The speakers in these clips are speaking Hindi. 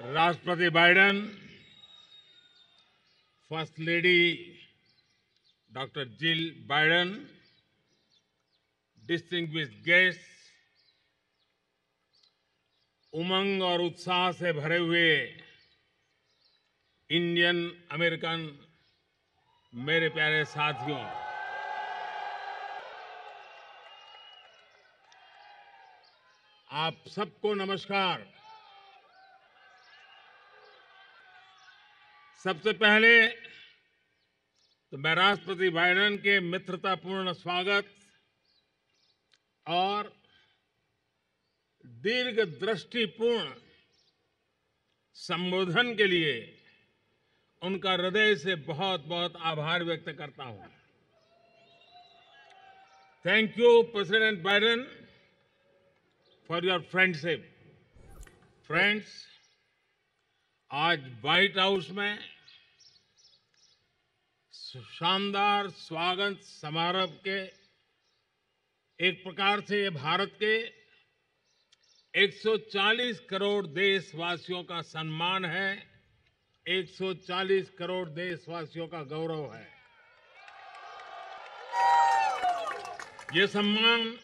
राष्ट्रपति Biden first lady doctor Jill Biden distinguished guest उमंग और उत्साह से भरे हुए इंडियन अमेरिकन मेरे प्यारे साथियों आप सबको नमस्कार सबसे पहले तो मैं राष्ट्रपति बाइडन के मित्रतापूर्ण स्वागत और दीर्घ दृष्टिपूर्ण संबोधन के लिए उनका हृदय से बहुत बहुत आभार व्यक्त करता हूं thank you President Biden for your friendship friends आज व्हाइट हाउस में शानदार स्वागत समारोह के एक प्रकार से ये भारत के 140 करोड़ देशवासियों का सम्मान है 140 करोड़ देशवासियों का गौरव है ये सम्मान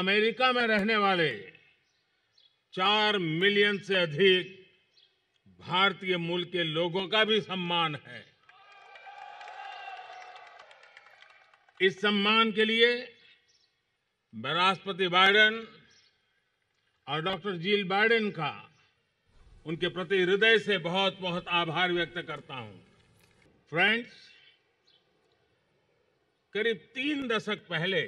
अमेरिका में रहने वाले चार मिलियन से अधिक भारतीय मूल के लोगों का भी सम्मान है इस सम्मान के लिए मैं राष्ट्रपति बाइडेन और डॉक्टर जील बाइडेन का उनके प्रति हृदय से बहुत बहुत आभार व्यक्त करता हूं फ्रेंड्स करीब तीन दशक पहले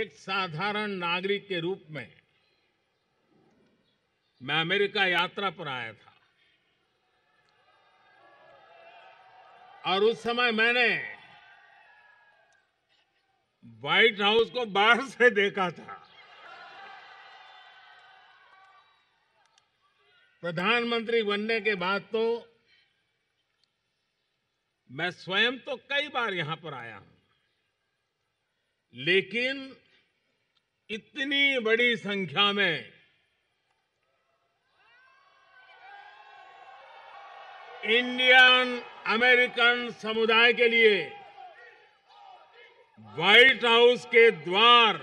एक साधारण नागरिक के रूप में मैं अमेरिका यात्रा पर आया था और उस समय मैंने व्हाइट हाउस को बाहर से देखा था प्रधानमंत्री बनने के बाद तो मैं स्वयं तो कई बार यहां पर आया हूं लेकिन इतनी बड़ी संख्या में इंडियन अमेरिकन समुदाय के लिए व्हाइट हाउस के द्वार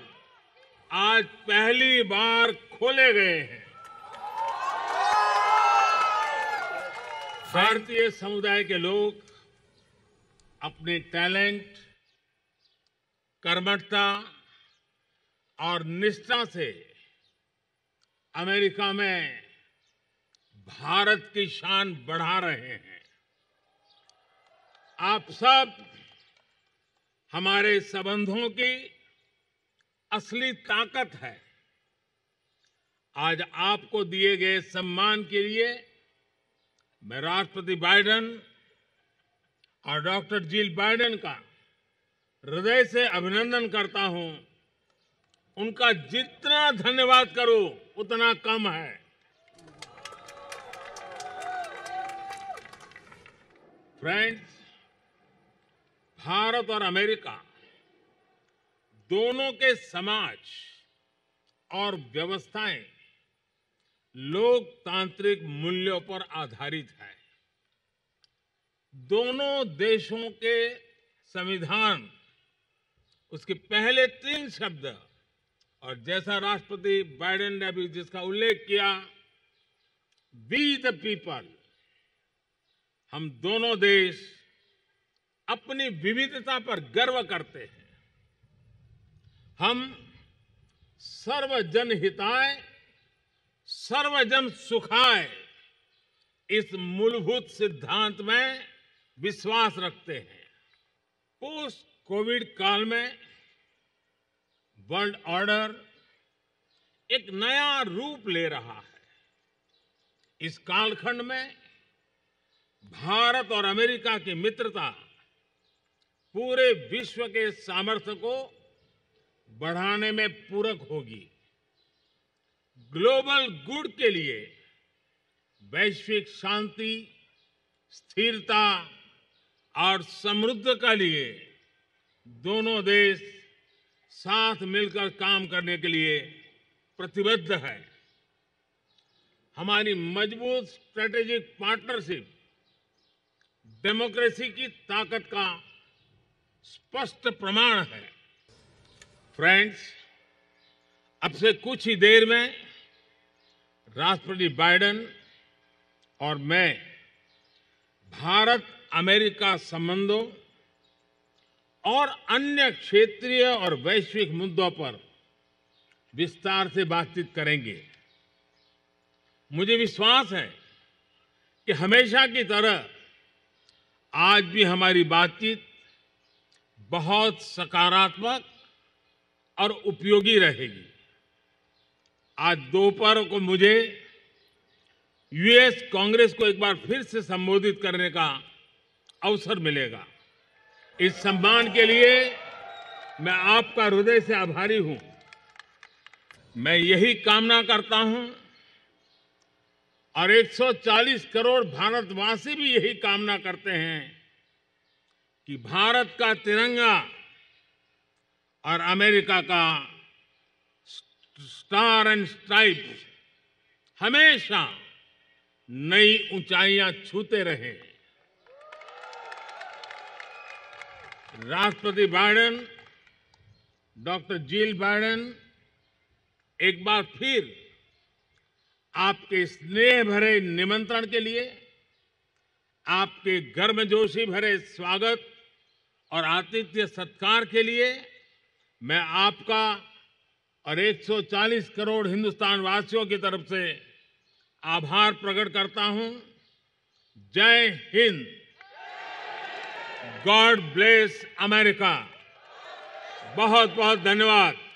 आज पहली बार खोले गए हैं भारतीय समुदाय के लोग अपने टैलेंट कर्मठता और निष्ठा से अमेरिका में भारत की शान बढ़ा रहे हैं आप सब हमारे संबंधों की असली ताकत है आज आपको दिए गए सम्मान के लिए मैं राष्ट्रपति बाइडेन और डॉक्टर जिल बाइडेन का हृदय से अभिनंदन करता हूं उनका जितना धन्यवाद करो उतना कम है फ्रेंड्स भारत और अमेरिका दोनों के समाज और व्यवस्थाएं लोकतांत्रिक मूल्यों पर आधारित है दोनों देशों के संविधान उसके पहले तीन शब्द और जैसा राष्ट्रपति बाइडेन ने भी जिसका उल्लेख किया बी द पीपल हम दोनों देश अपनी विविधता पर गर्व करते हैं हम सर्वजन हिताय सर्वजन सुखाय इस मूलभूत सिद्धांत में विश्वास रखते हैं पोस्ट कोविड काल में वर्ल्ड ऑर्डर एक नया रूप ले रहा है इस कालखंड में भारत और अमेरिका की मित्रता पूरे विश्व के सामर्थ्य को बढ़ाने में पूरक होगी ग्लोबल गुड के लिए वैश्विक शांति स्थिरता और समृद्ध का लिए दोनों देश साथ मिलकर काम करने के लिए प्रतिबद्ध है हमारी मजबूत स्ट्रेटेजिक पार्टनरशिप डेमोक्रेसी की ताकत का स्पष्ट प्रमाण है फ्रेंड्स अब से कुछ ही देर में राष्ट्रपति बाइडेन और मैं भारत अमेरिका संबंधों और अन्य क्षेत्रीय और वैश्विक मुद्दों पर विस्तार से बातचीत करेंगे मुझे विश्वास है कि हमेशा की तरह आज भी हमारी बातचीत बहुत सकारात्मक और उपयोगी रहेगी आज दोपहर को मुझे यूएस कांग्रेस को एक बार फिर से संबोधित करने का अवसर मिलेगा इस सम्मान के लिए मैं आपका हृदय से आभारी हूं मैं यही कामना करता हूं और 140 करोड़ भारतवासी भी यही कामना करते हैं कि भारत का तिरंगा और अमेरिका का स्टार एंड स्ट्राइप हमेशा नई ऊंचाइयां छूते रहे राष्ट्रपति बाइडेन डॉक्टर जील बाइडेन एक बार फिर आपके स्नेह भरे निमंत्रण के लिए आपके गर्मजोशी भरे स्वागत और आतिथ्य सत्कार के लिए मैं आपका और 140 करोड़ हिंदुस्तान वासियों की तरफ से आभार प्रकट करता हूं जय हिंद गॉड ब्लेस अमेरिका बहुत बहुत धन्यवाद